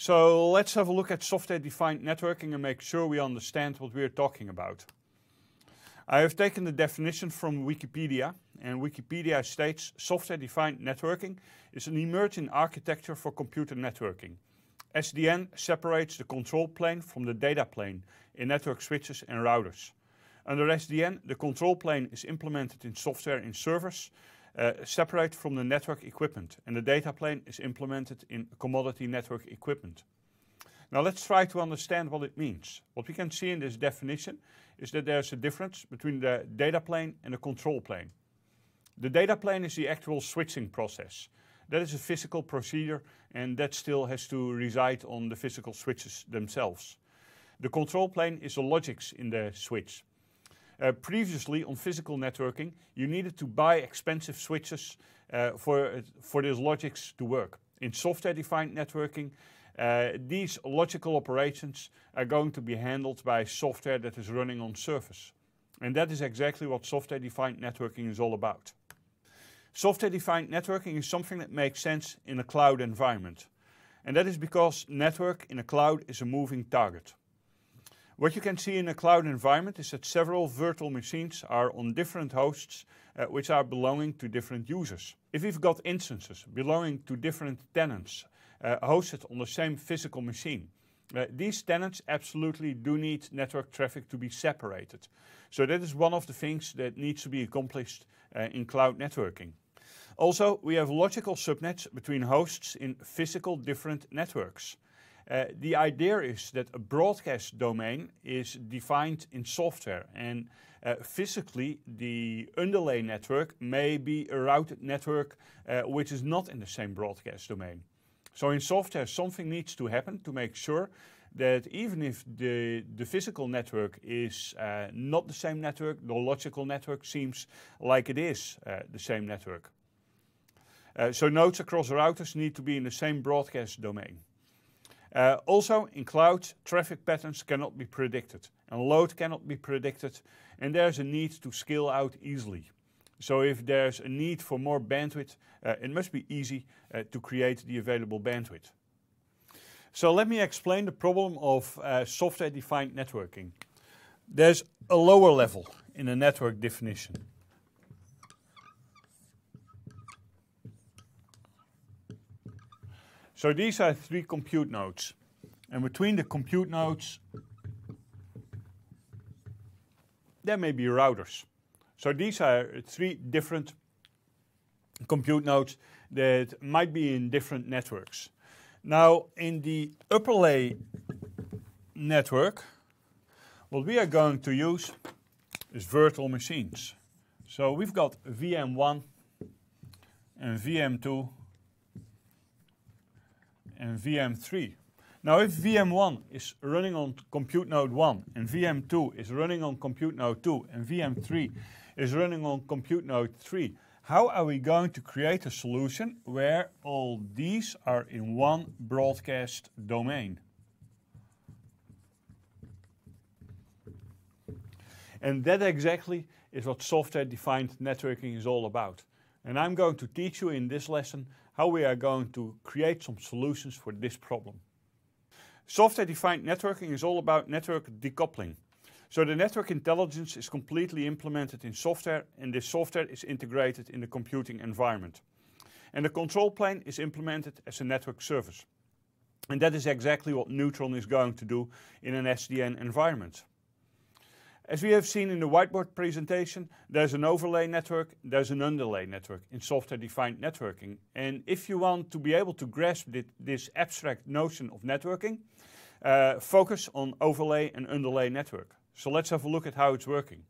So let's have a look at software-defined networking and make sure we understand what we're talking about. I have taken the definition from Wikipedia, and Wikipedia states software-defined networking is an emerging architecture for computer networking. SDN separates the control plane from the data plane in network switches and routers. Under SDN, the control plane is implemented in software in servers, uh, separate from the network equipment, and the data plane is implemented in commodity network equipment. Now let's try to understand what it means. What we can see in this definition is that there's a difference between the data plane and the control plane. The data plane is the actual switching process. That is a physical procedure and that still has to reside on the physical switches themselves. The control plane is the logics in the switch. Uh, previously, on physical networking, you needed to buy expensive switches uh, for, for these logics to work. In software defined networking, uh, these logical operations are going to be handled by software that is running on surface. And that is exactly what software defined networking is all about. Software defined networking is something that makes sense in a cloud environment. And that is because network in a cloud is a moving target. What you can see in a cloud environment is that several virtual machines are on different hosts uh, which are belonging to different users. If we've got instances belonging to different tenants uh, hosted on the same physical machine, uh, these tenants absolutely do need network traffic to be separated. So that is one of the things that needs to be accomplished uh, in cloud networking. Also, we have logical subnets between hosts in physical different networks. Eh, the idea is that a broadcast domain is defined in software, and uh, physically, the underlay network may be a routed network uh, which is not in the same broadcast domain. So, in software, something needs to happen to make sure that even if the, the physical network is not the same network, the logical network seems like it is the same network. so, nodes across routers need to be in the same broadcast domain. Uh, also, in clouds, traffic patterns cannot be predicted and load cannot be predicted, and there's a need to scale out easily. So, if there's a need for more bandwidth, uh, it must be easy uh, to create the available bandwidth. So, let me explain the problem of uh, software defined networking. There's a lower level in the network definition. So these are three compute nodes. And between the compute nodes, there may be routers. So these are three different compute nodes that might be in different networks. Now, in the upper lay network, what we are going to use is virtual machines. So we've got VM1 and VM2 and VM3. Now if VM1 is running on compute node 1 and VM2 is running on compute node 2 and VM3 is running on compute node 3, how are we going to create a solution where all these are in one broadcast domain? And that exactly is what software-defined networking is all about. And I'm going to teach you in this lesson how we are going to create some solutions for this problem. Software-defined networking is all about network decoupling. So the network intelligence is completely implemented in software and this software is integrated in the computing environment. And the control plane is implemented as a network service. And that is exactly what Neutron is going to do in an SDN environment. As we have seen in the whiteboard presentation, there's an overlay network, there's an underlay network in software-defined networking. And if you want to be able to grasp this abstract notion of networking, uh, focus on overlay and underlay network. So let's have a look at how it's working.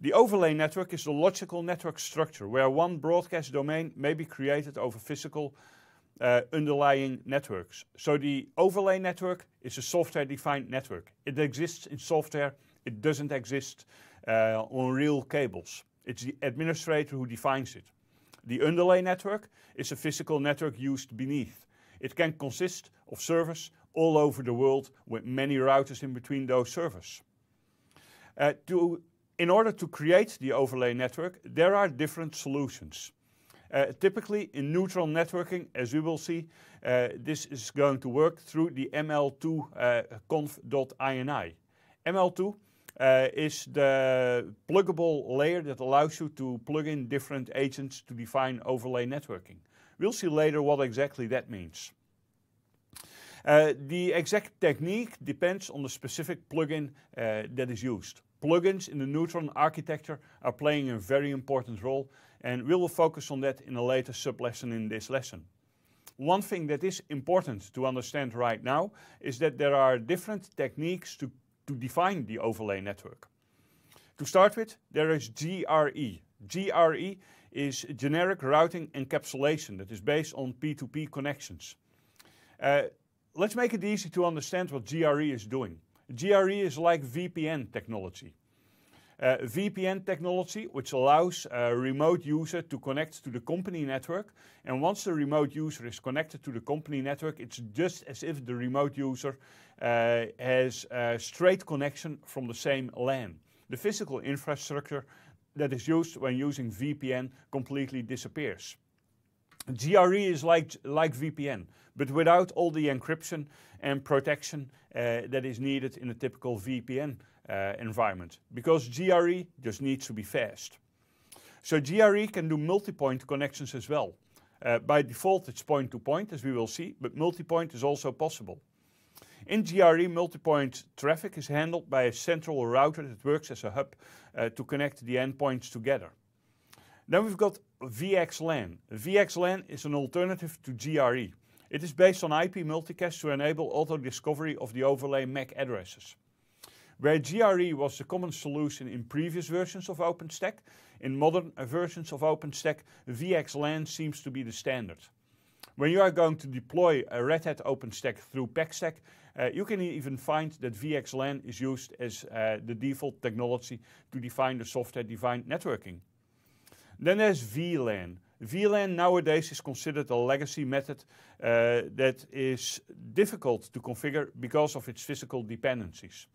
The overlay network is the logical network structure where one broadcast domain may be created over physical uh, underlying networks. So the overlay network is a software-defined network. It exists in software it doesn't exist uh, on real cables. It's the administrator who defines it. The underlay network is a physical network used beneath. It can consist of servers all over the world with many routers in between those servers. Uh, to, in order to create the overlay network, there are different solutions. Uh, typically, in neutral networking, as we will see, uh, this is going to work through the ML2 uh, conf.ini. ML2 uh, is the pluggable layer that allows you to plug in different agents to define overlay networking. We'll see later what exactly that means. Uh, the exact technique depends on the specific plugin uh, that is used. Plugins in the Neutron architecture are playing a very important role, and we will focus on that in a later sub lesson in this lesson. One thing that is important to understand right now is that there are different techniques to to define the overlay network. To start with, there is GRE. GRE is generic routing encapsulation that is based on P2P connections. Uh, let's make it easy to understand what GRE is doing. GRE is like VPN technology. Uh, VPN technology, which allows a uh, remote user to connect to the company network. And once the remote user is connected to the company network, it's just as if the remote user uh, has a uh, straight connection from the same LAN. The physical infrastructure that is used when using VPN completely disappears. GRE is like, like VPN, but without all the encryption and protection uh, that is needed in a typical VPN uh, environment because GRE just needs to be fast. So GRE can do multi-point connections as well. Uh, by default, it's point-to-point, -point, as we will see, but multi-point is also possible. In GRE, multi-point traffic is handled by a central router that works as a hub uh, to connect the endpoints together. Then we've got VXLAN. VXLAN is an alternative to GRE. It is based on IP multicast to enable auto discovery of the overlay MAC addresses. Where GRE was the common solution in previous versions of OpenStack, in modern versions of OpenStack, VXLAN seems to be the standard. When you are going to deploy a Red Hat OpenStack through PackStack, uh, you can even find that VXLAN is used as uh, the default technology to define the software-defined networking. Then there's VLAN. VLAN nowadays is considered a legacy method uh, that is difficult to configure because of its physical dependencies.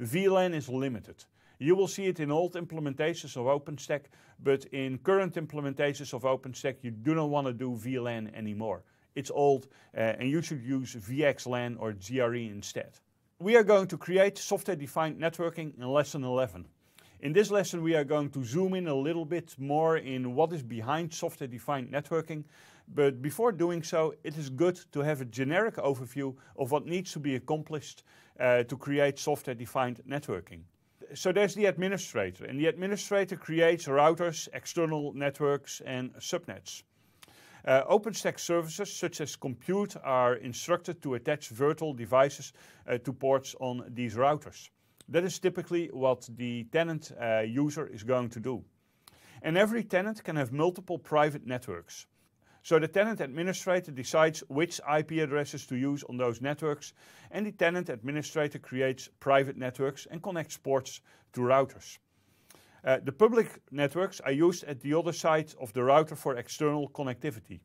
VLAN is limited. You will see it in old implementations of OpenStack, but in current implementations of OpenStack, you do not want to do VLAN anymore. It's old, uh, and you should use VXLAN or GRE instead. We are going to create software defined networking in lesson 11. In this lesson, we are going to zoom in a little bit more in what is behind software-defined networking. But before doing so, it is good to have a generic overview of what needs to be accomplished uh, to create software-defined networking. So there's the administrator, and the administrator creates routers, external networks, and subnets. Uh, OpenStack services such as compute are instructed to attach virtual devices uh, to ports on these routers. That is typically what the tenant uh, user is going to do. And every tenant can have multiple private networks. So the tenant administrator decides which IP addresses to use on those networks, and the tenant administrator creates private networks and connects ports to routers. Uh, the public networks are used at the other side of the router for external connectivity.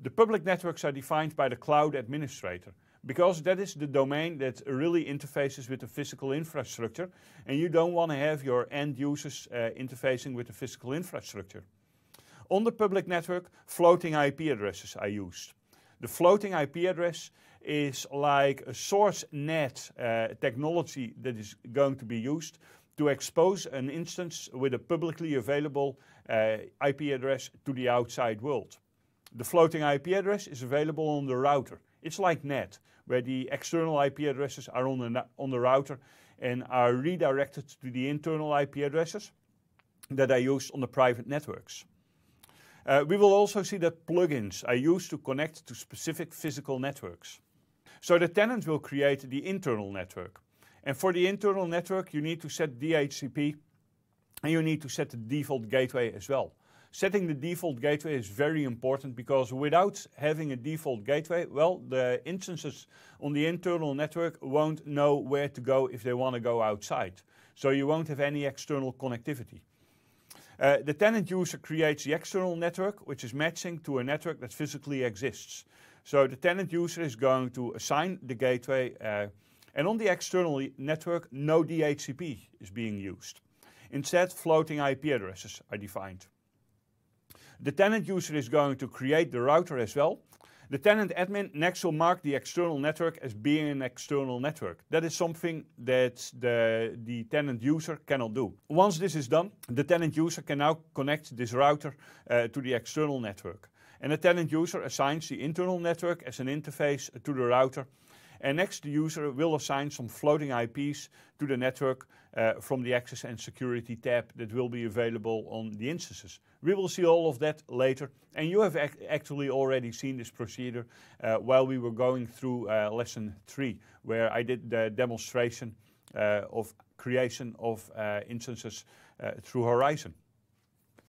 The public networks are defined by the cloud administrator, because that is the domain that really interfaces with the physical infrastructure, and you don't want to have your end users uh, interfacing with the physical infrastructure. On the public network, floating IP addresses are used. The floating IP address is like a source net uh, technology that is going to be used to expose an instance with a publicly available uh, IP address to the outside world. The floating IP address is available on the router. It's like NAT, where the external IP addresses are on the, on the router and are redirected to the internal IP addresses that are used on the private networks. Uh, we will also see that plugins are used to connect to specific physical networks. So the tenant will create the internal network. And for the internal network, you need to set DHCP and you need to set the default gateway as well setting the default gateway is very important because without having a default gateway, well, the instances on the internal network won't know where to go if they want to go outside. So you won't have any external connectivity. Uh, the tenant user creates the external network, which is matching to a network that physically exists. So the tenant user is going to assign the gateway, uh, and on the external network, no DHCP is being used. Instead, floating IP addresses are defined. The tenant user is going to create the router as well. The tenant admin next will mark the external network as being an external network. That is something that the, the tenant user cannot do. Once this is done, the tenant user can now connect this router uh, to the external network. And the tenant user assigns the internal network as an interface to the router and next, the user will assign some floating IPs to the network uh, from the access and security tab that will be available on the instances. We will see all of that later. And you have ac actually already seen this procedure uh, while we were going through uh, lesson three, where I did the demonstration uh, of creation of uh, instances uh, through Horizon.